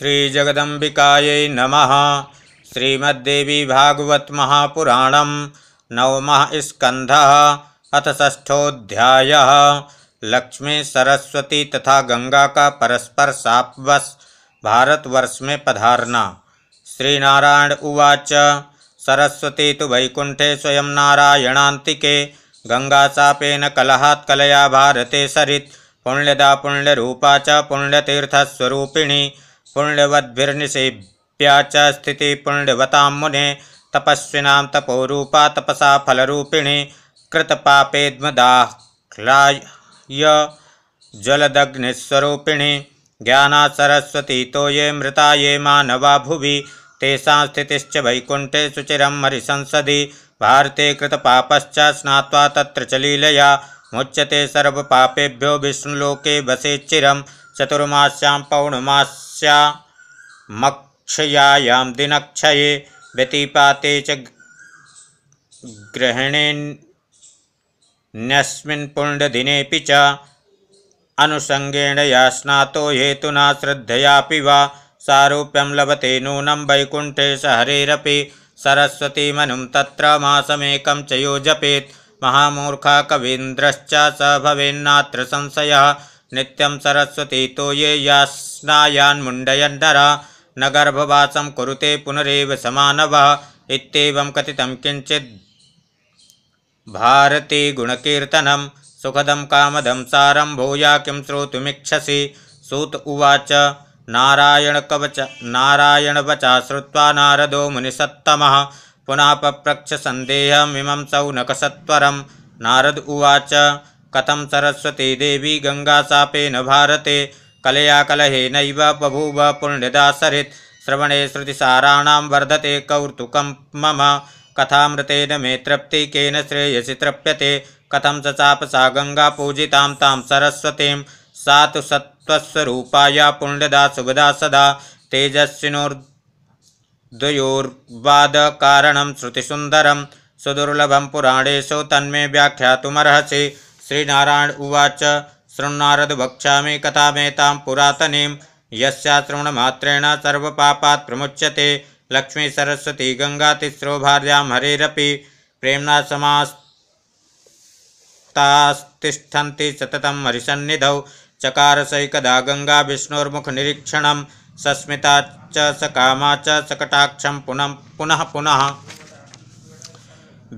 श्रीजगदम्बिकायै नमः श्रीमद्देवी भागवत महापुराण नवम स्कंध अथ ष्ठोध्याय लक्ष्मी सरस्वती तथा गंगा का परस्पर सापवश भारतवर्ष में पधारना श्रीनारायण उवाच सरस्वती तो वैकुंठे स्वयं नारायणांतिके गंगाचापेन कलहात् कलया भारते सरित पुण्यदा रूपा च पुण्यतीर्थस्वरूपिणी पुण्यवद्भिर्निषेव्या स्थिति पुण्यवता मुने तपस्विनां तपोरूपा तपसा फलरूपिणी कृतपापेद्मदाह्लाय ज्वलदग्निस्वरूपिणी ज्ञाना सरस्वती तो ये मृता ये मानवा भुवि तेषा स्थितिश्च वैकुंठे सुचिरं हरिसंसदि भारते कृतपापश्च स्नात्वा तत्र च लीलया मुच्यते सर्वपापेभ्यो विष्णुलोके वसेच्चिरं चतुर्मास्यां पौर्णमास्या मक्षयायां दिनक्षये व्यतिपाते च ग्रहणेऽन्यस्मिन् च या स्नातो हेतुना श्रद्धयापि वा सारूप्यं लभते नूनं वैकुण्ठे स हरेरपि सरस्वतीमनुं तत्र मासमेकं च यो महामूर्खा कवीन्द्रश्च स भवेन्नात्र संशयः नित्यं तो ये यास्नायान्मुण्डयन्नरा न गर्भवासं कुरुते पुनरेव समानवः इत्येवं कथितं किञ्चिद् भारतीगुणकीर्तनं सुखदं कामदं सारं भूया किं श्रोतुमिच्छसि सूत उवाच नारायणकवच नारायणवचा श्रुत्वा नारदो मुनिसत्तमः पुनः पप्रक्ष सन्देहमिमं सौनकसत्वरं नारद उवाच कथम सरस्वती देवी गंगा न भारते कलया कलहेनैव बभूव पुण्यदासरित् श्रवणे श्रुतिसाराणां वर्धते कौतुकं मम कथामृतेन मे तृप्ति केन श्रेयसि तृप्यते कथं स चाप सा गङ्गा पूजितां तां सरस्वतीं सा तु सत्त्वस्वरूपाय पुण्यदा सुभदा सदा तेजस्विनोर्द्वयोर्वादकारणं श्रुतिसुन्दरं सुदुर्लभं पुराणेषु तन्मे व्याख्यातुमर्हसि नारायण उवाच शृण्नारद भक्षामि कथामेतां पुरातनीं यस्या श्रवणमात्रेण सर्वपापा प्रमुच्यते लक्ष्मी सरस्वती गंगा तिस्रो प्रेमणा हरेरपि सतत समास्तास्तिष्ठन्ति चकार सैकदा गंगा गङ्गा विष्णोर्मुखनिरीक्षणं सस्मिता च सकामा च सकटाक्षं पुनः पुनः पुनः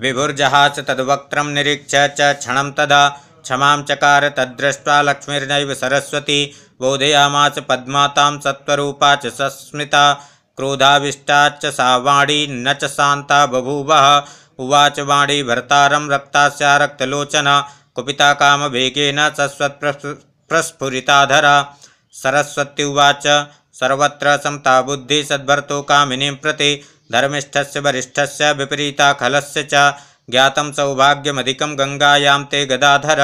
विभुर्जहास तद्वक्त निरीक्ष च क्षण तदा क्षमा चकार तदृष्ट् लक्ष्मीर्न सरस्वती बोधयामास पद्माता सत्त्वरूपा च सस्मिता क्रोधाविष्टाच्च वाणी न च बभूव उवाच वाणी भर्तारं रक्ता रक्तलोचना कुपिता कामवेगेन प्रस्फुरीताधरा सरस्वती उवाच सर्वत्र समता बुद्धिः सद्भर्तो कामिनीं प्रति धर्मिष्ठस्य विपरीता खल च ज्ञात सौभाग्यमिक गंगायां ते गदाधर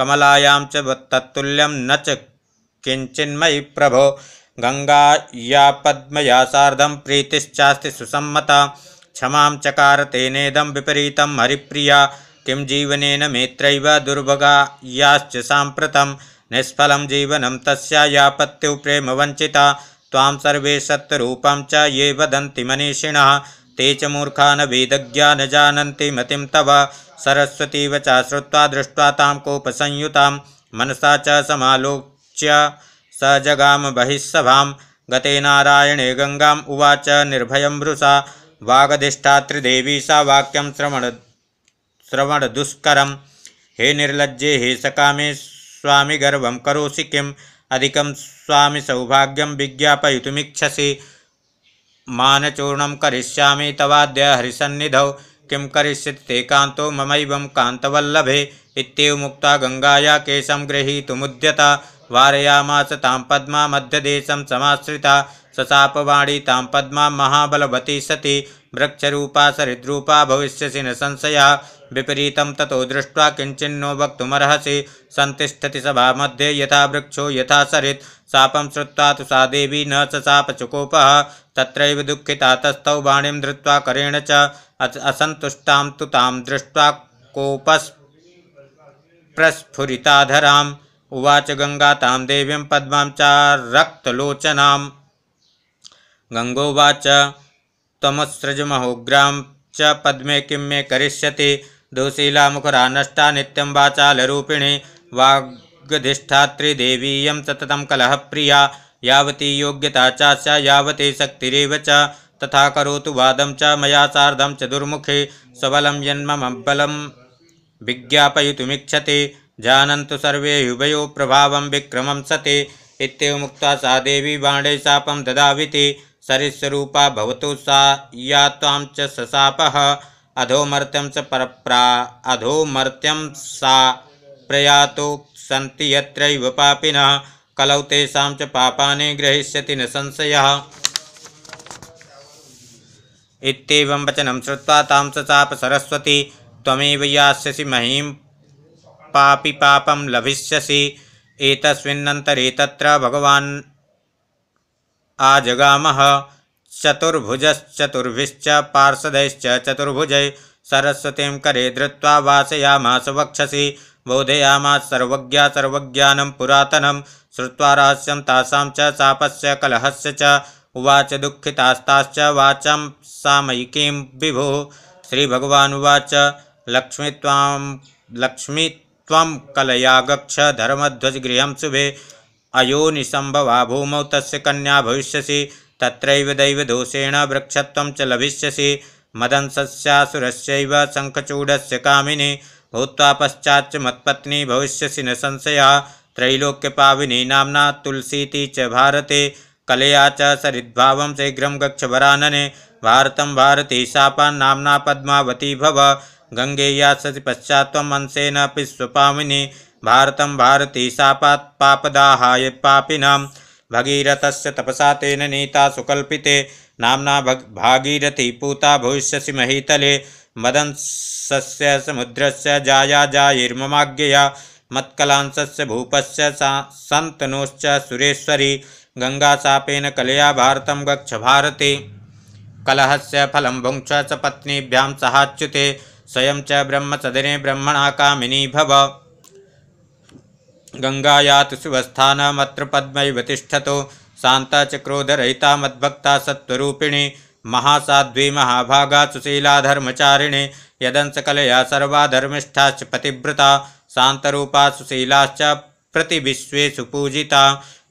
कमलायां च तत्तुल्यं न च प्रभो गंगाया पद्मया साधम प्रीतिश्चास्ति सुसम्मता क्षमा चकार तेनेदम विपरीत हरिप्रिया किं जीवन मेत्र दुर्भगायाच सांप्रतम निष्फल जीवनम तस्या प्रेम वंचिता तां सर्वे शत्रुरूपं च ये वदन्ति मनीषिण ते च मूर्खा न वेदज्ञा न जानती मतिम तव वचा श्रुवा दृष्टि तं कोप संयुता मनसा चलोच्य स जगाम बहिस्सभा गते नारायणे गंगा उवाच निर्भय वृषा वागधिष्ठा त्रिदेवी सा वाक्यम श्रवण श्रवणदुष्करं हे निर्लज्जे हे सकामे गर्व करोसी किं अदीक स्वामी सौभाग्यम विज्ञापयितुमिच्छसि मानचूर्ण क्या तवाद्य हरिसनिध किं क्यों का मम ममैवं मुक्ता गंगाया केशं गृहीत गृहीतुमुद्यता वारयामास तां पद्मा मध्यदेशं समाश्रिता सचापवाणी तां पद्मा महाबलवती सती वृक्षरूपा सरिद्रूपा भविष्यसि न संशया विपरीतं ततो दृष्ट्वा किञ्चिन्नो वक्तुमर्हसि सन्तिष्ठति सभा मध्ये यथा वृक्षो यथा सरित् शापं श्रुत्वा तु सा देवी न च चापचुकोपः तत्रैव दुःखिता तस्थौ वाणीं धृत्वा करेण च असन्तुष्टां तु तां दृष्ट्वा कोपस् उवाच गङ्गा तां देवीं पद्मां गंगोवाच तमत्सृजमहोग्रां च पद्मे किं मे करिष्यति दोशीला मुखरा नष्टा नित्यं वाचालरूपिणी वाग्धिष्ठात्रिदेवीयं सततं प्रिया यावती योग्यता चास्य यावती शक्तिरेव च तथा करोतु वादं च मया सार्धं च दुर्मुखे सबलं यन्ममबलं विज्ञापयितुमिच्छते जानन्तु सर्वे युवयो प्रभावं विक्रमं सती मुक्ता सा देवी बाणे शापं ददाविति सरिस्वरूपा भवतु सा या तां च सशापः अधोमर्त्यं च परप्रा अधोमर्त्यं सा प्रया तो सन्ति यत्रैव पापिनः कलौ तेषा च पापा ग्रहीष्यति न संशय इत्येवं वचनं श्रुत्वा तां सचाप सरस्वती त्वमेव यास्यसि मही पापी पापम लभिष्यसी एक तत्र भगवान् आजगामः चतुर्भुजश्चतुर्भिश्च पार्षदैश्च चतुर्भुजै सरस्वतीं करे धृत्वा वासयामास वक्षसि बोधयामास सर्वज्ञा सर्वज्ञानं पुरातनं श्रुत्वा रहस्यं तासां च शापस्य कलहस्य च उवाच दुःखितास्ताश्च वाचां सामयिकीं विभुः श्रीभगवानुवाच लक्ष्मी त्वां लक्ष्मी त्वं कलया धर्मध्वजगृहं शुभे अयोनिसंभवा भूमौ तस् कन्या भविष्य तत्रैव दैवदोषेण वृक्ष च लभिष्यसि मदंसस्यासुरस्यैव शङ्खचूडस्य कामिनि भूत्वा पश्चाच्च मत्पत्नी भविष्य न संशयः त्रैलोक्यपाविनी नाम्ना तुलसीति च भारते कलया च शीघ्र गक्ष गक्षवरानने भारतं भारती शापान्नाम्ना पद्मावती भव गङ्गेया सति पश्चात्त्वम् अंशेन अपि भारत भारती सापात् पापदाहाय भगीरथ से तपसा तेन नीता सुकल्पिते नामना भग भागीरथी पूता भविष्य महीतले मदंसस्य से जाया जायिर्ममाज्ञया मत्कलांसस्य भूपस्य सन्तनुश्च सुरेश्वरी सापेन कलया भारतं गच्छ भारते कलहस्य फलं भुङ्क्ष च पत्नीभ्यां सहाच्युते स्वयं च सदने ब्रह्मणा कामिनी भव गङ्गाया तु शुभस्थानमत्र पद्मैव शांता च क्रोधरहिता मद्भक्ता सत्विणी महासाध्वी महाभागा सुशीला धर्मचारिणी यदंसकलया सर्वा धर्मिष्ठाच पतिव्रता शान्तरूपा सुशीलाश्च प्रतिविश्वेषु पूजिता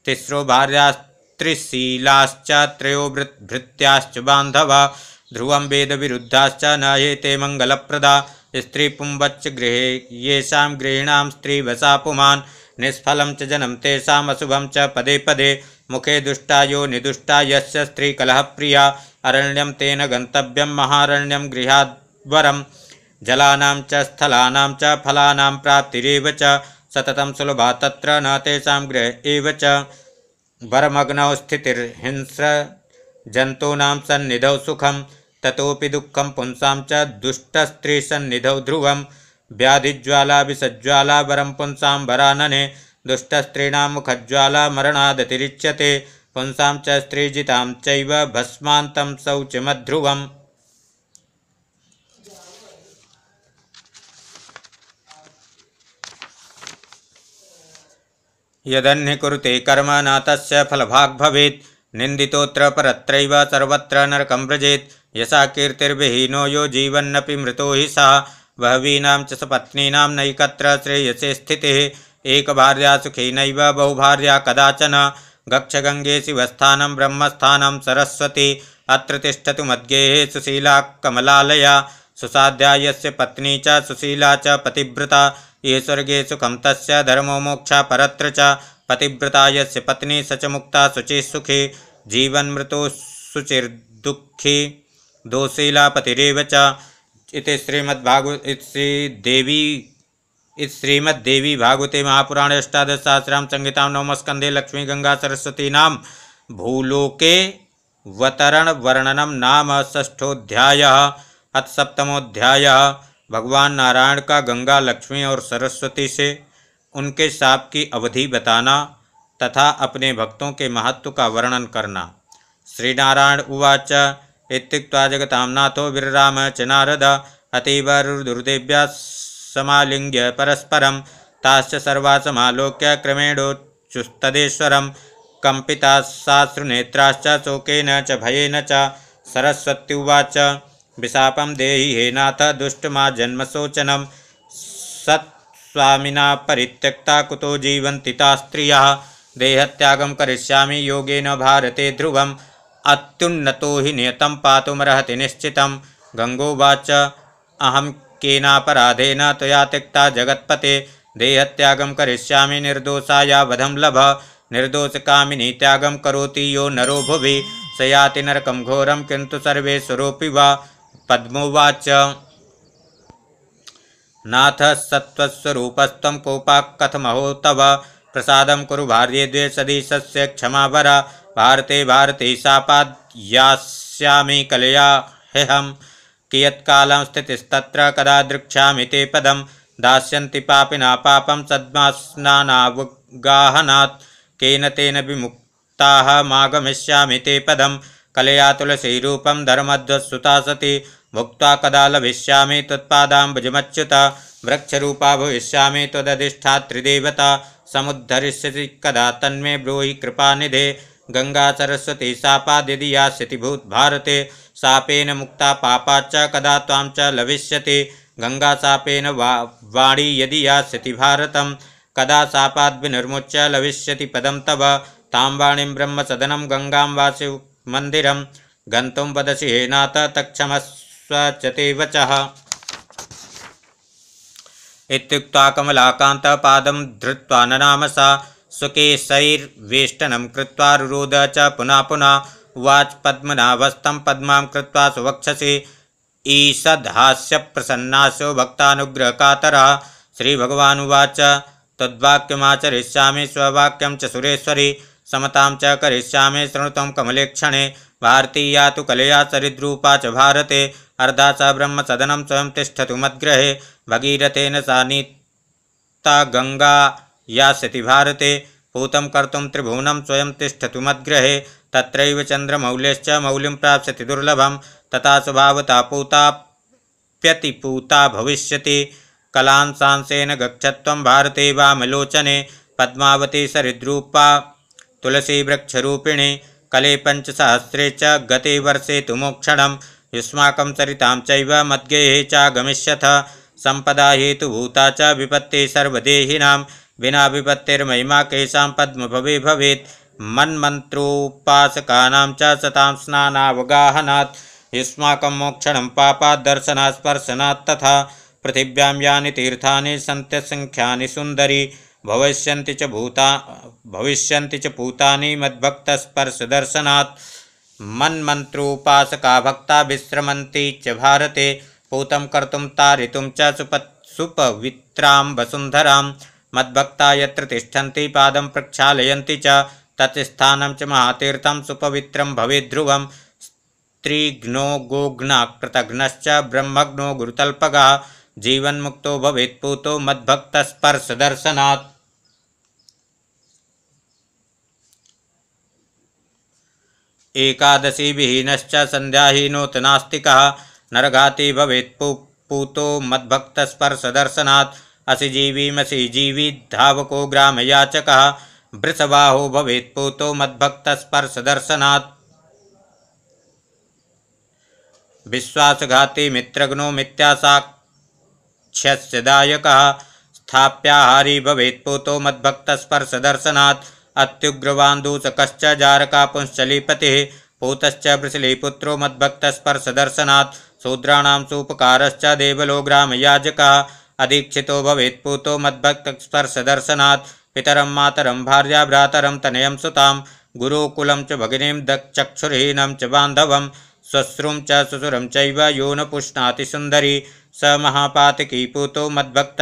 तिस्रो भार्यास्त्रिशीलाश्च त्रयो भृत्याश्च बान्धवा ध्रुवं वेदविरुद्धाश्च न येते मङ्गलप्रदा स्त्रीपुंवच्च गृहे येषां गृहिणां स्त्रीवसा पुमान् निष्फल च जनं तेषामशुभं च पदे पदे मुखे दुष्टा यो निदुष्टा यस्य प्रिया अरण्यम तेन गंतव्य महारण्यम गृहाद्वरं जलाना च स्थलानां च फलानां प्राप्तिरेव च सुलभा त्र न तेषां गृह एव च वरमग्नौ सन्निध सुखम सुखं दुखम पुंसा पुंसां च दुष्टस्त्रीसन्निधौ ध्रुवम् व्याधिज्वाला विसज्ज्वाला वरं पुंसां भरानने दुष्टस्त्रीणां मुखज्वाला मरणादतिरिच्यते पुंसां च स्त्रीजितां चैव भस्मान्तं शौचमध्रुवम् यदन्य कुरुते कर्म न तस्य फलभाग् भवेत् निन्दितोऽत्र परत्रैव सर्वत्र नरकं व्रजेत् यसा कीर्तिर्विहीनो यो जीवन्नपि मृतो हि सः बहवीना च सपत्नी नैकत्र श्रेयसे स्थितिः सुखी नव बहुभार्या कदाचन गक्ष गंगे शिवस्थान ब्रह्मस्थान सरस्वती अत्र तिष्ठतु मद्गेः सुशीला कमलालया सुसाध्यायस्य पत्नी च सुशीला च पतिव्रता ये स्वर्गे सुखम तस् धर्मो मोक्षा परत्र च पतिव्रता यस्य पत्नी स च मुक्ता शुचिसुखी जीवन्मृतो शुचिर्दुखी दोशीला पतिरव च इति श्रीमद्भागवत श्री देवी इस श्रीमद्देवी भागवते महापुराण अष्टादश सहस्राम संहिता नवमस्कंधे लक्ष्मी गंगा सरस्वती नाम भूलोके वतरण वर्णनम नाम षष्ठोध्याय अथ सप्तमोध्याय भगवान नारायण का गंगा लक्ष्मी और सरस्वती से उनके साप की अवधि बताना तथा अपने भक्तों के महत्व का वर्णन करना श्रीनारायण उवाच इत्युक्त्वा जगताम्नाथो विरराम च नारद अतीवरुर्दुर्देव्याः समालिङ्ग्य परस्परं ताश्च सर्वा समालोक्य क्रमेणोच्चुस्तदेश्वरं कंपिता साश्रुनेत्राश्च शोकेन च भयेन च सरस्वत्युवाच विशापं देहि हे नाथ दुष्टमा जन्मशोचनं सत्स्वामिना परित्यक्ता कुतो जीवन्ति ता स्त्रियः देहत्यागं करिष्यामि योगेन भारते ध्रुवं अत्युन्नतो हि नियतं पातुमर्हति निश्चितं गङ्गोवाच अहं केनापराधेन त्वया त्यक्ता जगत्पते देहत्यागं करिष्यामि निर्दोषाया वधं लभ निर्दोषकामिनी त्यागं करोति यो नरो भुवि स याति नरकं घोरं किन्तु सर्वेश्वरोऽपि वा पद्मोवाच नाथ सत्त्वस्वरूपस्त्वं कोपाकथमहो तव प्रसादं कुरु भार्ये द्वे सदीशस्य क्षमावरा भारते भारते सापाद्यास्यामि कलया हम कियत्कालं स्थितिस्तत्र कदा द्रक्ष्यामि ते पदं दास्यन्ति पापिना पापं सद्मास्नानावगाहनात् केन तेन विमुक्ताः मागमिष्यामि ते पदं कलया तुलसीरूपं धर्मध्वत्सुता सति भुक्त्वा कदा लभिष्यामि त्वत्पादाम्बुजमच्युत वृक्षरूपा भविष्यामि त्वदधिष्ठा त्रिदेवता समुद्धरिष्यसि कदा तन्मे ब्रूहि कृपानिधे गंगा सरस्वती शापा यदि या क्षतिभूत भारते शापेन मुक्ता पापा च कदा तां च लविष्यति गङ्गाशापेन वा वाणी यदि यास्यति भारत कदा शापाद्विनिर्मुच्य लविष्यति पदं तव तां ब्रह्म सदनम गङ्गां वासि मन्दिरं गन्तुं वदसि हे नाथ तत्क्षमस्वचते वचः इत्युक्त्वा कमलाकान्तपादं धृत्वा ननाम सा सुकेशैर्वेष्टनं कृत्वा रुरोद च पुनः पुनः उवाच पद्मनाभस्तं पद्मां कृत्वा सुवक्षसि ईषद्हास्यप्रसन्नासो भक्ताग्रह श्रीभगवानुवाच तद्वाक्यमाचरिष्यामि स्ववाक्यं च सुरेश्वरि समतां च क्या शृणुत कमले क्षणे भारतीया तो कलया चरिद्रूपा च भारते अर्धा स सदनम स्वयं तिष्ठतु मद्गृहे भगीरथेन सा नीता यास्यति भारत भूतं कर्तुं त्रिभुवनं स्वयं तिष्ठतु मद्ग्रहे तत्रैव चन्द्रमौलेश्च मौलिं प्राप्स्यति दुर्लभम तथा स्वभावता पूताप्यतिपूता भविष्यति कलांसांसेन गच्छत्वं भारते वामलोचने पद्मावती सरिद्रूपा तुलसीवृक्षरूपिणी कले पञ्चसहस्रे च गते वर्षे तु मोक्षणं युष्माकं सरितां चैव मद्गेहे च हेतुभूता च विपत्तिः सर्वदेहिनां बिना विपत्तिर्महिमा केशां पद्मभवे भवेत् मन्मन्त्रोपासकानां च सतां स्नानावगाहनात् युष्माकं मोक्षणं पापाद्दर्शनात् स्पर्शनात् तथा पृथिव्यां यानि तीर्थानि सन्त्यसङ्ख्यानि सुन्दरी भविष्यन्ति च भूता भविष्य च भूतानि मद्भक्तस्पर्शदर्शनात् मन्मन्त्रोपासका भक्ता विश्रमन्ति च भारते पूतं कर्तुं तारितुं च सुप सुपवित्रां वसुन्धरां मद्भक्ता यी पाद पादं प्रक्षालयन्ति च तत् स्थानं च महातीर्थं सुपवित्रं भवेद्ध्रुवं स्त्रीघ्नो गोघ्नाकृतघ्नश्च ब्रह्मघ्नो गुरुतल्पगः जीवन्मुक्तो भवेत्पूतो मद्भक्तस्पर्शदर्शनात् एकादशी विहीन सन्ध्याहीनोत नरघाती भवेत् पूतो मद्भक्तस्पर्शदर्शनात् मसी जीवी धावको पोतो मद्भक्त स्पर्श दर्शना विश्वासघाती मित्रघ्नो मिथ्यासाक्ष्यस्यदायकः स्थाप्याहारी स्पर्श दर्शना अत्युग्रवान्दूषकश्च जारका पुंश्चलीपतिः पूतश्च वृषलीपुत्रो मद्भक्तस्पर्शदर्शनात् शूद्राणां सूपकारश्च देवलो ग्रामयाजकः अदीक्षितो भवेत्पूतो पूतो पितरं पितर भार्याभ्रातरं तनयं भ्रातर तनय सुता गुरुकुल दक्षक्षुरहीनं च बान्धवं श्वश्रुं च ससुरं चैव यो न पुष्णाति सुन्दरी स महापातकी पूतो मद्भक्त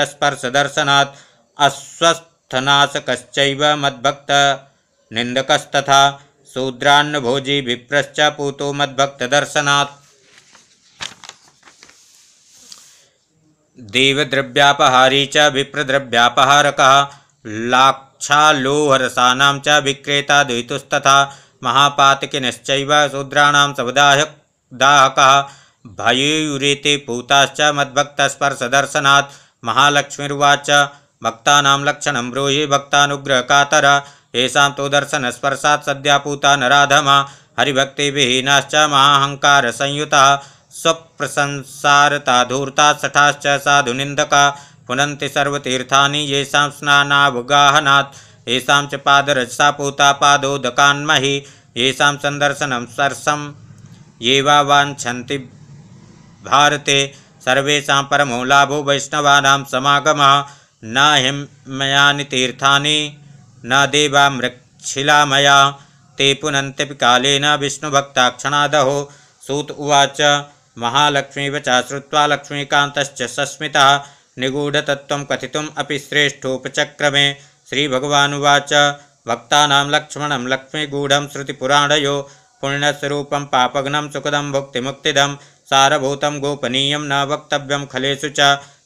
अस्वस्थनाशकश्चैव मद्भक्तनिन्दकस्तथा शूद्रान्नभोजी विप्रश्च पूतो मद्भक्तदर्शनात् देवद्रव्यापहारी च विप्रद्रव्यापहारकः लाक्षालोहरसानां च विक्रेता शूद्राण महापातकिनश्चैव शूद्राणां समुदाय दाहकः भययुरेते पूताश्च मद्भक्तस्पर्शदर्शनात् महालक्ष्मीर्वाच भक्तानां लक्षणं ब्रूहि भक्तानुग्रहकातर तो तो स्पर्शा सद्या पूता नराधमा महाहंकार संयुता स्वप्रसंसारताधूर्ता सठाश्च साधुनिन्दका पुनन्ति सर्वतीर्थानि येषां स्नानावगाहनात् येषां च पादरजसा पूता पादोदकान्मह येषां सन्दर्शनं ये वा भारत भारते परमो लाभो वैष्णवा सगम न हिमयानी तीर्थ न देवा मृक्षिलामया ते पुनन्त्यपि कालेन क्षणादहो सूत उवाच महालक्ष्मी च श्रुत्वा लक्ष्मीकान्तश्च सस्मितः निगूढतत्त्वं कथितुम् अपि श्रीभगवाच श्रीभगवानुवाच लक्ष्मण लक्ष्मीगूढ़ श्रुतिपुराण श्रुतिपुराणयो पापघ्न पापघ्नं भुक्ति मुक्तिद सारभूत गोपनीय न वक्तव्यं खलेशु च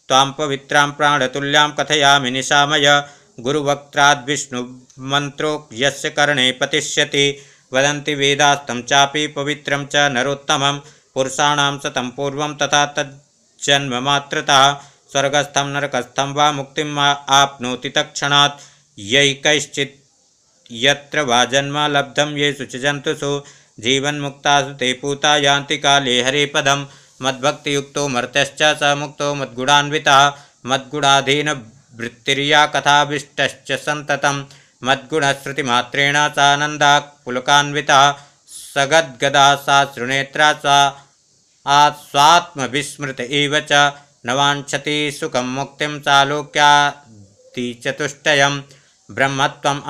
त्वां पवित्रां प्राणतुल्यां कथयामि निशामय गुरुवक्त्राद्विष्णुमन्त्रो ये कर्णे पतिष्यति वदंती वेदास्तम चापी पवित्रम च नरोत्तमं पुरुषाण सतं पूर्वं तथा तज्जन्ममात्रतः स्वर्गस्थं नरकस्थं वा मुक्तिम् आप्नोति तत्क्षणात् यैकैश्चित् यत्र वा जन्म लब्धं येषु च जन्तुषु जीवन्मुक्तासु ते पूता यान्ति काले हरिपदं मद्भक्तियुक्तो मर्त्यश्च स मुक्तो मद्गुणान्वितः मद्गुणाधीनवृत्तिर्या कथाभीष्टश्च सन्ततं मद्गुणश्रुतिमात्रेण सानन्दा पुलकान्वितः सगद्गदा सा शृणेत्रा सा आत्स्वात्मविस्मृत एव च न वाञ्छति सुखं मुक्तिं चालोक्यादिचतुष्टयं ब्रह्मत्वम्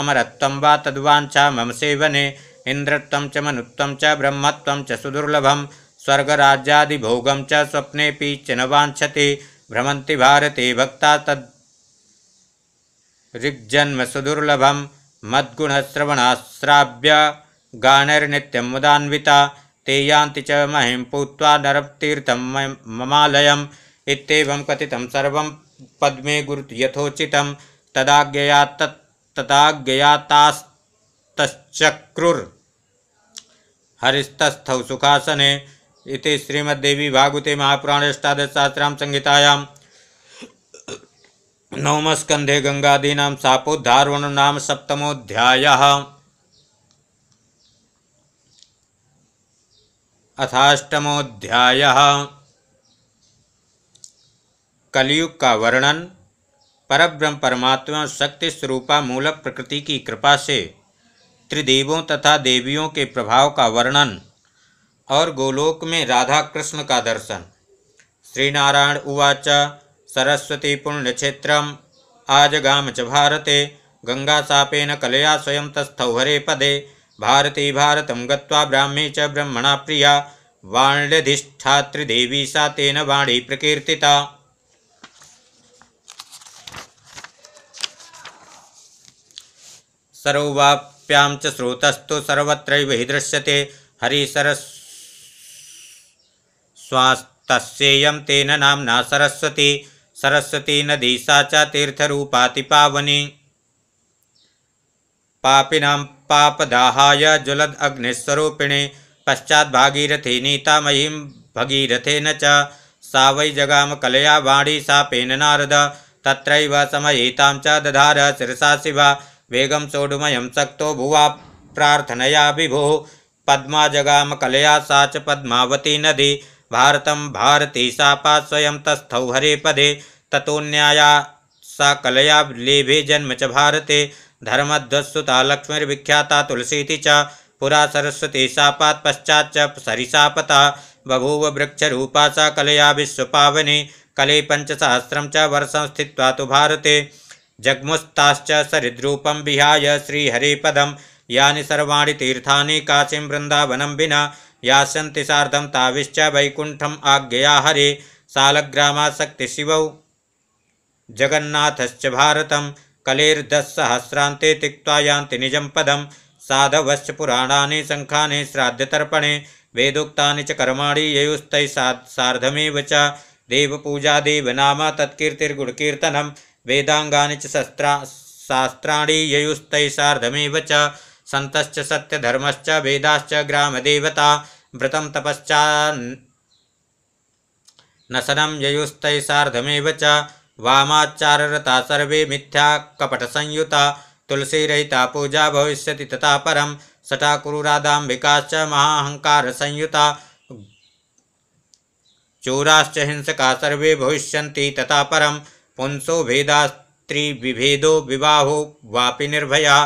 वा तद्वाञ्छा मम सेवने इन्द्रत्वं च मनुत्वं च ब्रह्मत्वं च सुदुर्लभं स्वर्गराज्यादिभोगं च स्वप्नेऽपि च न वाञ्छति भ्रमन्ति भारते भक्ता तद् ऋग्जन्म सुदुर्लभं मद्गुणश्रवणाश्राव्य गानैर्नित्यं मुदान्विता ते च महिम पूत्वा नरतीर्थं ममालयम् इत्येवं सर्व सर्वं पद्मे गुरु यथोचित तदाज्ञया तत् सुखासने इति श्रीमद्देवी भागवते महापुराणे अष्टादशसहस्रां संहितायां नवमस्कन्धे गङ्गादीनां सापोद्धारवणं नाम सप्तमोऽध्यायः अथाष्टमोध्याय कलयुग का वर्णन परब्रह्म परमात्मा शक्ति स्वरूपा मूल प्रकृति की कृपा से त्रिदेवों तथा देवियों के प्रभाव का वर्णन और गोलोक में राधा कृष्ण का दर्शन श्रीनारायण उवाच सरस्वती क्षेत्र आजगाम च भारते सापेन कलया स्वयं तस्थौहरे पदे भारती भारत गत्वा च ब्रह्मणा प्रिया वाण्यधिष्ठातृदेवी सा तेन वाणी प्रकीर्तिता सर्ववाप्यां च स्रोतस्तु सर्वत्रैव हि दृश्यते हरिसरस्वास्तस्येयं तेन नाम्ना सरस्वती सरस्वती नदी सा च तीर्थरूपाति पावनी पापिनां पापदाहाय ज्वलद अग्निस्वरूपिणे पश्चात भागीरथे नीतामयीं भगीरथेन च सा वै जगाम कलया वाणी सापेन नारद तत्रैव समयितां च दधार शिरसा शिव वेगं सोढुमयं सक्तो भुवा प्रार्थनया विभुः पद्मा जगाम कलया सा च पद्मावती नदी भारतं भारती सापा स्वयं तस्थौ हरे पदे ततोऽन्याया सा कलया लेभे जन्म च भारते धर्मध्वस्सुता लक्ष्मीर्विख्याता तुलसी च पुरा सरस्वती सापात पश्चात सरिसापता बभूव वृक्षरूपा सा कलया विश्वपावनी कले पंचसहस्रम च वर्ष स्थित तो भारते जग्मुस्ताश्च सरिद्रूपं विहाय श्रीहरिपदं यानि सर्वाणि तीर्थानि काशीं वृन्दावनं विना यास्यन्ति सार्धं ताविश्च वैकुण्ठम् आज्ञया हरे सालग्रामासक्तिशिवौ जगन्नाथश्च भारतं कलेर्दस्सहस्रान्ते त्यक्त्वा यान्ति निजं पदं साधवश्च पुराणानि शङ्खानि श्राद्धतर्पणे वेदोक्तानि च कर्माणि ययुस्तैः सा सार्धमेव च देवपूजा देवनाम तत्कीर्तिर्गुणकीर्तनं वेदाङ्गानि च शस्त्रा शास्त्राणि ययुस्तैः सार्धमेव च सन्तश्च सत्यधर्मश्च वेदाश्च ग्रामदेवता व्रतं तपश्चा नशनं ययुस्तैः सार्धमेव च वाचारता सर्वे मिथ्या कपट संयुता तुलसी रहीता पूजा भविष्य तथा परम सटाकुरुराधाम्बिकाश्च संयुता चोराश्च हिंसका सर्वे भविष्य तथा परम पुंसो विभेदो विवाहो वापि निर्भया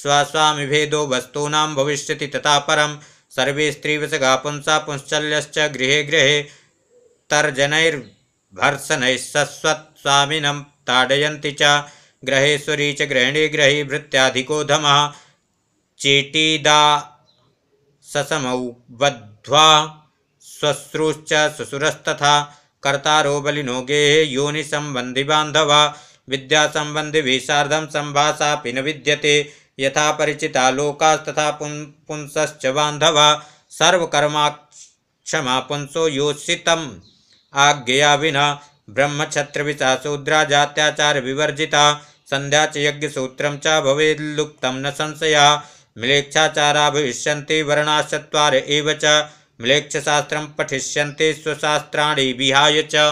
स्वस्वामिभेदो वस्तूना भविष्य तथा परम सर्वे स्त्रीवसगा पुंसा पुंशल्य गृहे गृह तर्जनैर्भर्सन सस्वत् स्वामीन ताड़यती च ग्रहेश्वरी च ग्रहिणी ग्रही भृत्याधिको धम चेटीदा ससम बध्वा श्वश्रूश्च ससुरस्तथा कर्तारो बलिनो गेहे योनिसम्बन्धिबान्धवा विद्यासम्बन्धिभिः सार्धं संभाषा न विद्यते यथा परिचिता लोकास्तथा पुं बांधवा सर्वकर्मा क्षमा पुंसो योषित आज्ञया विना ब्रह्मक्षत्रविषा शूद्रा विवर्जिता संध्या च यज्ञसूत्रं च भवेल्लुप्तं न संशया मिलेक्षाचारा भविष्य वर्णाश्चत्वार एव च शास्त्र पठिष्य स्वशास्त्राणी विहाय च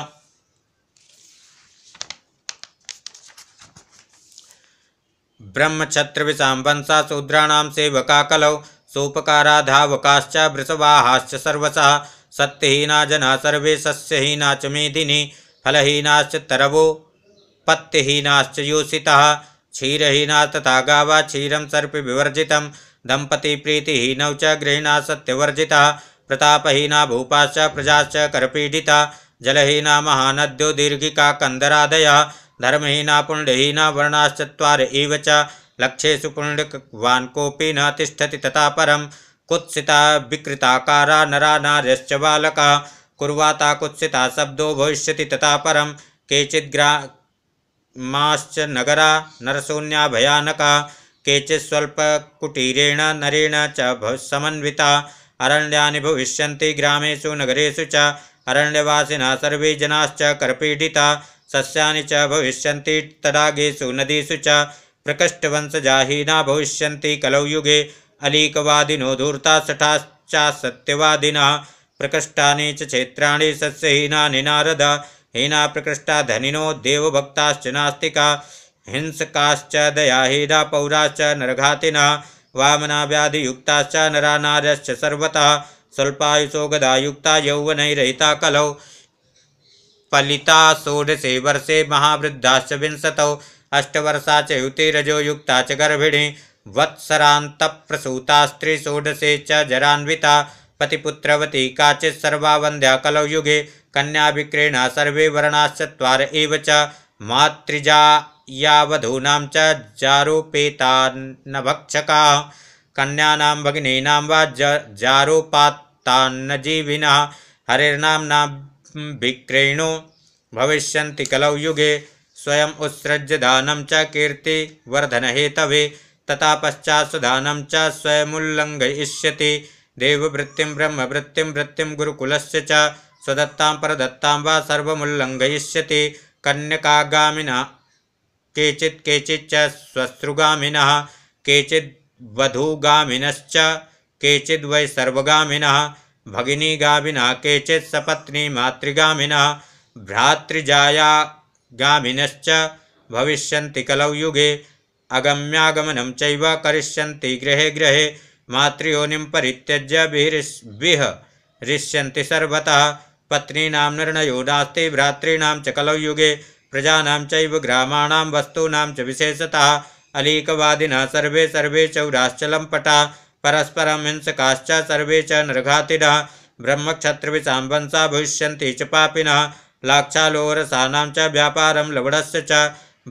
विषा वंशा शूद्राणां सेवका कलौ सोपकाराधावकाश्च वृषवाहाश्च सर्वसा सत्यहीना जना सर्वे सस्यहीना च मेदिनी फलहीनाश्च तरवो पत्यहीनाश्च क्षीरहीना तथा गावा क्षीर सर्पि विवर्जितं दंपती च गृहिणा सत्यवर्जिता प्रतापहीना भूपाश्च प्रजाश्च करपीडिता जलहीना महानद्यो दीर्घिका कंदरादय धर्महीना पुण्डहीना वर्णाश्चत्वार इव च लक्ष्यु पुण्डवान् नषति न तिष्ठति तथा परम कुत्सिता विकृताकारा नरा नार्यश्च बालका कुर्वाता कुत्सिता शब्दो भविष्यति तथा परम केचित् ग्रामाश्च नगरा नरशून्या भयानका केचित् स्वल्पकुटीरेण नरेण च समन्विता अरण्यानि भविष्यन्ति ग्रामेषु नगरेषु च अरण्यवासिनः सर्वे जनाश्च कर्पीडिता सस्यानि च भविष्यन्ति तडागेषु नदीषु च प्रकृष्टवंशजाहीना भविष्यन्ति कलौ अलीकवादिनो धूर्ता सठाश्च सत्यवादिनः प्रकृष्टा चेत्रा क्षेत्राणि निनारद हीना प्रकृष्टा धनिनो देवभक्ताश्च नास्तिका हिंसकाश्च दयाहीना पौराश्च नरघाति वामना व्याधियुक्ताश्च नरा नार्यश्च सर्वतः स्वल्पायुषो गदायुक्ता यौवनैरहिता कलौ फलिता षोडशे वर्षे महावृद्धाश्च विंशतौ अष्टवर्षा च युतिरजो युक्ता च गर्भिणी वत्सरान्तप्रसूता स्त्री षोडशे च जरान्विता पतिपुत्रवती सर्वा वंद्या कलयुगे कन्या विक्रेण सर्वे वर्णाश्चत्वार एव च मातृजा यावधूनां च जारोपेतान्नभक्षका कन्यानां भगिनीना वा ज जारोपात्तान्नजीविनः हरिर्नाम्नाभिक्रेणो भविष्यन्ति कलौ युगे स्वयम् उत्सृज्य दानं च कीर्तिवर्धनहेतवे तथा पश्चात सुधानं च देवृत्ति ब्रह्मवृत्तिं वृत्ति गुरुकुलस्य च स्वदत्तां परदत्ता वा सर्वमुल्लङ्घयिष्यति केचि केचिच केचिच्च केचिवधूगा केचिद् वधूगामिनश्च केचिद्वै केचि सपत्नी मातृगा सपत्नीमातृगामिनः भविष्य कलौयुगे अगम्यागमनम युगे गृहे गृहे मातृयोनिं परित्यज्य विह ऋष्यन्ति सर्वतः पत्नीनां निर्णयो नास्ति भ्रातॄणां च कलौ युगे चैव ग्रामाणां वस्तूनां च विशेषतः अलीकवादिनः सर्वे सर्वे चौराश्चलम्पटा परस्परं हिंसकाश्च सर्वे च नृघातिनः ब्रह्मक्षत्रविषां वंसा भविष्यन्ति च पापिनः लाक्षालोरसानां च व्यापारं लवणस्य च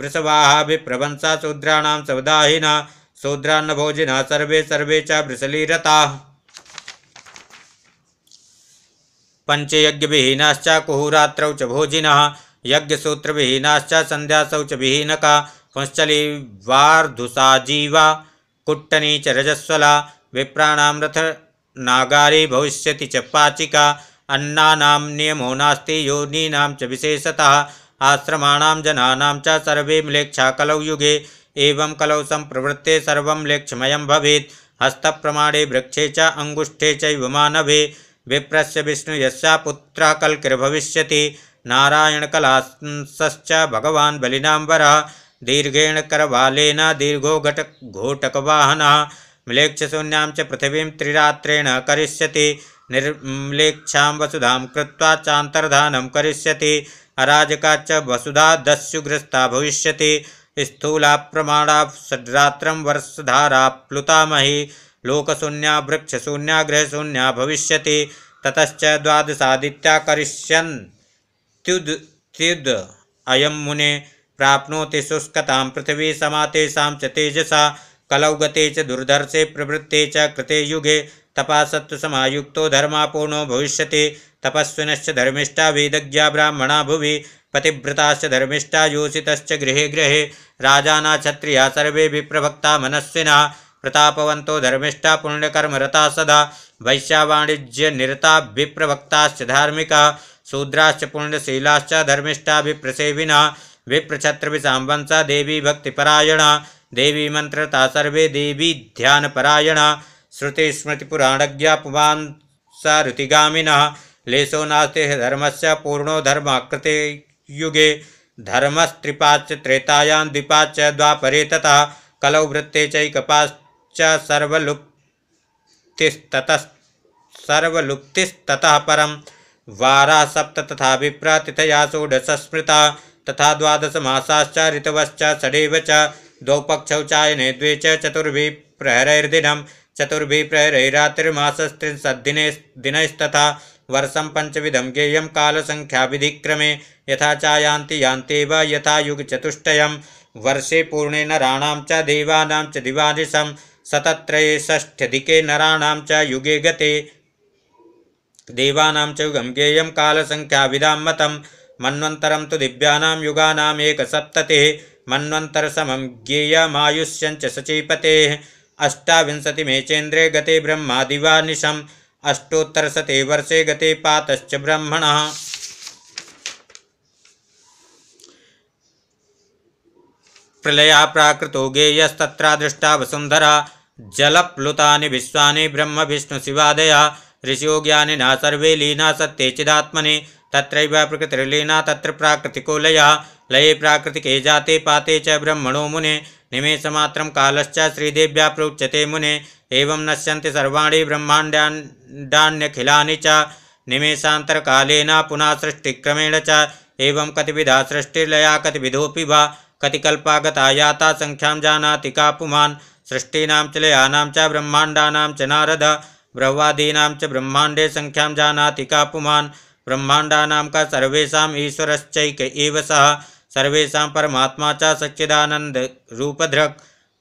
वृषवाः विप्रवंसा शूद्राणां सवदाहिनः शूद्रान्न भोजिना सर्वे सर्वे च वृसलीरता पंचयज्ञविहीनाश्च कुहुरात्रौ च भोजिनः यज्ञसूत्रविहीनाश्च संध्यासौ च विहीनका पुंश्चलिवार्धुषा जीवा कुट्टनी च रजस्वला विप्राण रथ नागारी भविष्य च पाचिका अन्ना नियमो नास्ति योनीना च विशेषतः आश्रमाणां जनाना च सर्वे म्लेच्छाकलौ युगे एवं कलौ संप्रवृत्ते सर्व लेक्षमय हस्त प्रमाणे वृक्षे च अंगुष्ठे च विप्र विष्णु युत्र पुत्र नारायण कलाश्च भगवान् दीर्घेण करबालेन दीर्घो घट घोटकवाहन म्लेक्षशून्यां पृथ्वी त्रिरात्रेण करिष्यति निर्म्लेक्षां वसुधां कृत्वा चान्तर्धानं करिष्यति अराजका च वसुधा दस्युग्रस्ता भविष्यति स्थूला प्रमाणा षड्रात्र वर्षधारा प्लुतामही लोकशून्या वृक्षशून्या गृहशून्या भविष्यति ततच द्वादशादित्या करिष्यन्त्युद् अयम मुने प्राप्नोति शुष्कतां पृथ्वी समातेषां च तेजसा कलौ गते दुर्धर्षे प्रवृत्ते च कृते युगे तपासत्व समायुक्तो धर्मापूर्णो भविष्य तपस्विनश्च धर्मिष्ठा वेदज्ञा ब्राह्मणा भुवि पतिव्रता धर्मिष्ठा योषितश्च गृहे गृह राजाना क्षत्रिया सर्वे विप्रभक्ता मनस्विना प्रतापवंत धर्मिष्ठा पुण्यकर्मरता सदा निरता विप्रभक्ताश्च धार्मिका शूद्राश्च पुण्यशीलाश्च धर्मिष्ठा विप्रछत्र विप्रछत्रविसाम्बंसा देवी भक्तिपरायण देवी मंत्रता सर्वे देवी ध्यानपरायण श्रुतिस्मृतिपुराणज्ञा पुमांसा लेशो नास्ति धर्मस्य पूर्णो धर्माकृते युगे धर्मस्त्रिपाच त्रेतायां द्विपाच द्वापरे तथा कलौ वृत्ते चैकपाच सर्वलुप्तिस्ततः सर्वलुप्तिस्ततः परम वारा सप्त तथा विप्रा तिथया षोडश स्मृता तथा द्वादश मासाश्च ऋतवश्च षडेव च द्वौ पक्षौ चायने द्वे च चतुर्भिः प्रहरैर्दिनं चतुर्भिः प्रहरैरात्रिर्मासस्त्रिंशद्दिने दिनैस्तथा वर्षं पञ्चविधं ज्ञेयं कालसङ्ख्याविधिक्रमे यथा चायांति यान्त्येव यथा युग युगचतुष्टयं वर्षे पूर्णे नराणां च देवानां च दिवादिशं सतत्रये षष्ठ्यधिके नराणां च युगे गते देवानां च युगं ज्ञेयं कालसङ्ख्याविदां मतं मन्वन्तरं तु दिव्यानां युगानामेकसप्ततिः मन्वन्तरसमं ज्ञेयमायुष्यञ्च सचीपतेः अष्टाविंशतिमेचेन्द्रे गते ब्रह्मा अष्टोत्तर सते वर्षे गते पातश्च ब्रह्मणः प्रलया प्राकृतो गेयस्तत्रा दृष्टा जल प्लुता विश्वा ब्रह्म विष्णुशिवादया ऋषियो न सर्वे लीना सत्य चिदात्मने तत्रैव प्रकृतिर्लीना तत्र प्राकृतिको लया लये प्राकृतिके जाते पाते च ब्रह्मणो मुने निमेषमात्रं कालश्च श्रीदेव्या प्रोच्यते मुने एवं नश्यन्ति सर्वाणि ब्रह्माण्डाण्यखिलानि च निमेषान्तरकालेन पुनः सृष्टिक्रमेण च एवं कतिविधा सृष्टिर्लया कतिविधोऽपि वा कतिकल्पागतायाता संख्या जानाति का पुमान् सृष्टीना च च ब्रह्मांडा च नारद ब्रह्वादीना च ब्रह्मांडे संख्या जानाति का पुमा ब्रह्मांडा का सर्वेशा ईश्वरश्चक सह सः परमात्मा च सच्चिदानन्दरूपधृक्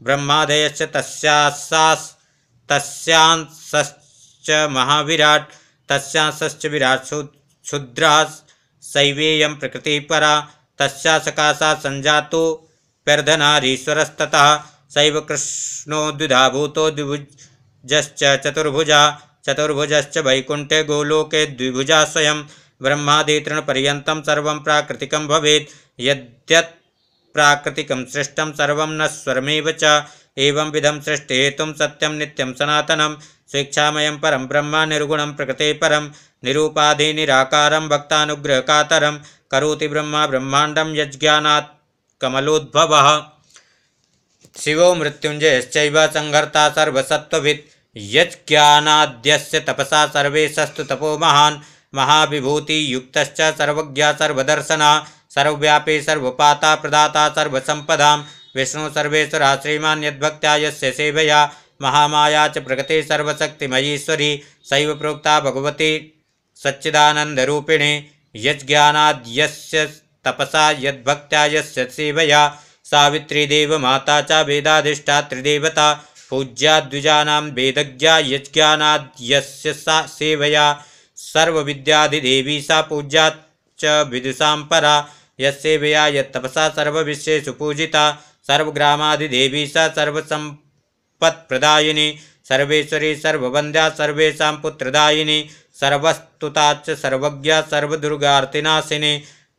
ब्रह्मादयश्च तस्यासास् महाविराट महाविराट् विराट शुद्रा क्षुद्रः प्रकृतिपरा तस्या सकाशा संजातो व्यर्धनारीश्वरस्ततः सैव कृष्णो द्विधा भूतो द्विभुजश्च चतुर्भुजा चतुर्भुजश्च वैकुंठे गोलोके द्विभुजा स्वयं ब्रह्मादितृणपर्यन्तं सर्वं प्राकृतिकं भवेत् यद्यत् प्राकृतिकं सृष्टं सर्वं न स्वरमेव च एवं विधं सृष्टेतुं सत्यं नित्यं सनातनं स्वेच्छामयं परं ब्रह्म निर्गुणं प्रकृते परं निरूपाधि निराकारं भक्तानुग्रहकातरं करोति ब्रह्म ब्रह्मांडम यज्ञानात् कमलोद्भव शिवो मृत्युञ्जयश्चैव संघर्ता सर्वसत्त्ववित् यज्ञानाद्यस्य तपसा सर्वेशस्तु तपो महान् महाविभूतियुक्तश्च सर्वज्ञा सर्वदर्शना सर्वव्यापी सर्वपाता प्रदाता सर्वसंपदा विष्णु सर्वेश्वरा श्रीमान् यद्भक्त्या यस्य सेवया महामाया च प्रकृति सर्वशक्तिमयीश्वरी सैव प्रोक्ता भगवती सच्चिदानन्दरूपिणे यज्ञानाद्यस्य तपसा यद्भक्त्या यस्य सेवया सावित्री देवमाता च वेदाधिष्ठा त्रिदेवता पूज्या द्विजानां वेदज्ञा यज्ञानाद्यस्य सा सेवया सर्वविद्याधिदेवी सा पूज्या च विदुषां परा यस्सेवया यत्तपसा सर्वविश्वेषु पूजिता सर्वग्रामाधिदेवी सा सर्वसम्पत्प्रदायिनी सर्वेश्वरी सर्वबंध्या सर्वेशा पुत्रदायिनी सर्वस्तुताच सर्वज्ञ सर्वदुर्गार्तिनाशिनी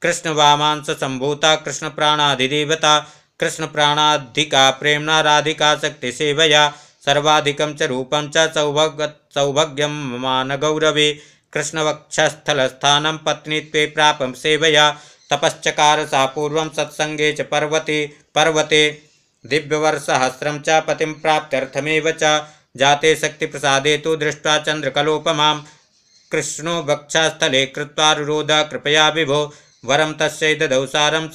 कृष्ण वामांस संभूता कृष्ण प्राणाधिदेवता कृष्ण प्राणाधिका प्रेमणा राधिका शक्ति सेवया सर्वाधिकं च रूपं च सौभग सौभग्यं मान गौरवे कृष्णवक्षस्थलस्थानं पत्नीत्वे प्रापं सेवया तपश्चकार सा पूर्वं सत्सङ्गे च पर्वते पर्वते दिव्यवर्षसहस्रं च पतिं प्राप्त्यर्थमेव च जाते शक्ति तु तो चन्द्रकलोपमां कृष्णो भक्षास्थले कृत्वा रुरोध कृपया विभो वरम तस्यै ददौ सारं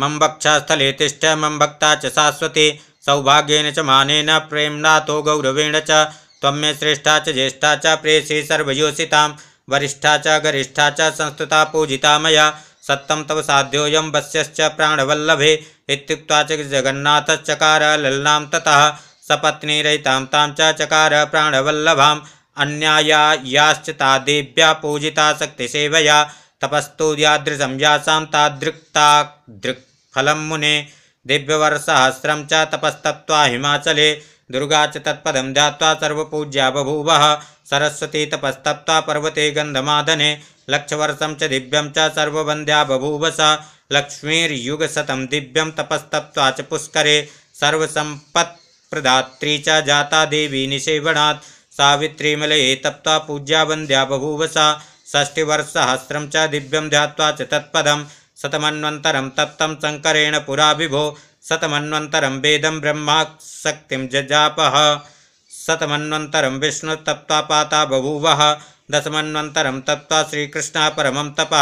मम भक्षास्थले तिष्ठ मम भक्ता च शाश्वती सौभाग्येन च मानेन प्रेम्णा तो गौरवेण च श्रेष्ठा च ज्येष्ठा च वरिष्ठा च गरिष्ठा च संस्तुता पूजिता मया सत्तम तव साध्योऽयं वस्यश्च प्राणवल्लभे इत्युक्त्वा च जगन्नाथश्चकार ललनां ततः सपत्नीरहितां तां च चकार प्राणवल्लभाम् अन्यायाश्च तादेव्या पूजिता शक्तिसेवया तपस्तु यादृशं यासां तादृक्तादृक्फलं मुने दिव्यवरसहस्रं च तपस्तप्त्वा हिमाचले दुर्गा च तत्पदं ध्यात्वा सर्वपूज्या बभूवः सरस्वती तपस्तप्ता पर्वते गन्धमादने लक्षवर्षं च दिव्यं च सर्ववन्द्या बभूव स लक्ष्मीर्युगशतं दिव्यं तपस्तप्त्वा च पुष्करे सर्वसम्पत्प्रदात्री च जाता देवी निषेवणात् सावित्रीमलये तप्त्वा पूज्या वन्द्या बभूव सा षष्टिवर्षसहस्रं च दिव्यं ध्यात्वा च तत्पदं शतमन्वन्तरं तप्तं शङ्करेण पुरा विभो शतमन्वन्तरं वेदं ब्रह्मा शक्तिं जजापः शतमन्वन्तरं विष्णुस्तप्ता पाता बभूव दशमन्वन्तरं तप्ता श्रीकृष्ण परम तप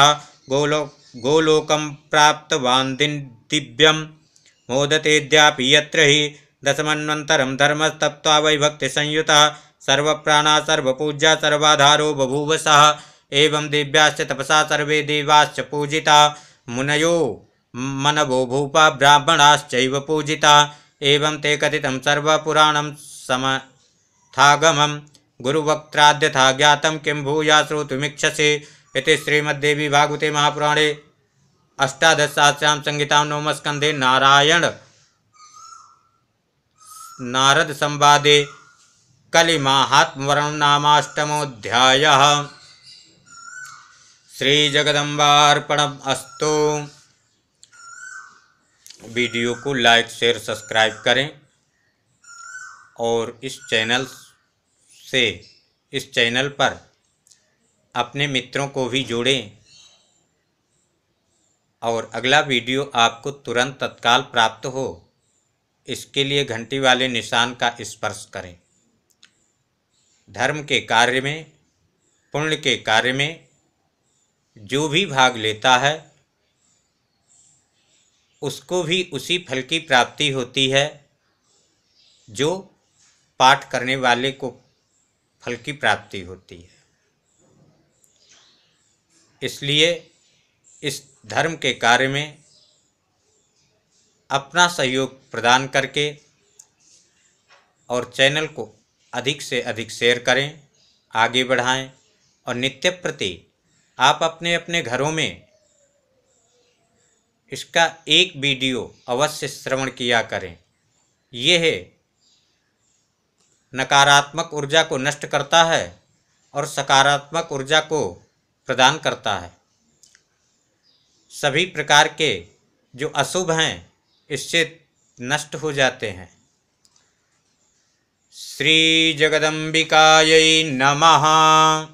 गोलो गोलोकं प्राप्तवान् दिव्यम मोदतेद्यापि यत्र हि दशमन्वन्तरं धर्मस्तप्ता वैभक्ति संयुता सर्वप्राणा सर्वपूज्या सर्वाधारो बभूवस एवं दिव्याश्च तपसा सर्वे देवाश्च पूजिता मुनयो मनवो भूपा ब्राह्मणाश्च पूजिता एवं ते कथित सर्वपुराण सम गुरुवक्ता गुरुवक्त्राद्यथा ज्ञात किं भूया श्रोतुमीक्षसे श्रीमद्देवी भागवते महापुराणे अष्टादशसहस्रां संहिता नवमस्कन्धे नारायण नारद संवादे कलिमाहात्मवर्णनामाष्टमोऽध्यायः श्रीजगदंबापणमस्तु वीडियो को लाइक शेयर सब्सक्राइब करें और इस चैनल से इस चैनल पर अपने मित्रों को भी जोड़ें और अगला वीडियो आपको तुरंत तत्काल प्राप्त हो इसके लिए घंटी वाले निशान का स्पर्श करें धर्म के कार्य में पुण्य के कार्य में जो भी भाग लेता है उसको भी उसी फल की प्राप्ति होती है जो पाठ करने वाले को फल की प्राप्ति होती है इसलिए इस धर्म के कार्य में अपना सहयोग प्रदान करके और चैनल को अधिक से अधिक शेयर करें आगे बढ़ाएं और नित्य प्रति आप अपने अपने घरों में इसका एक वीडियो अवश्य श्रवण किया करें यह है नकारात्मक ऊर्जा को नष्ट करता है और सकारात्मक ऊर्जा को प्रदान करता है सभी प्रकार के जो अशुभ हैं इससे नष्ट हो जाते हैं श्री जगदंबिकाय नमः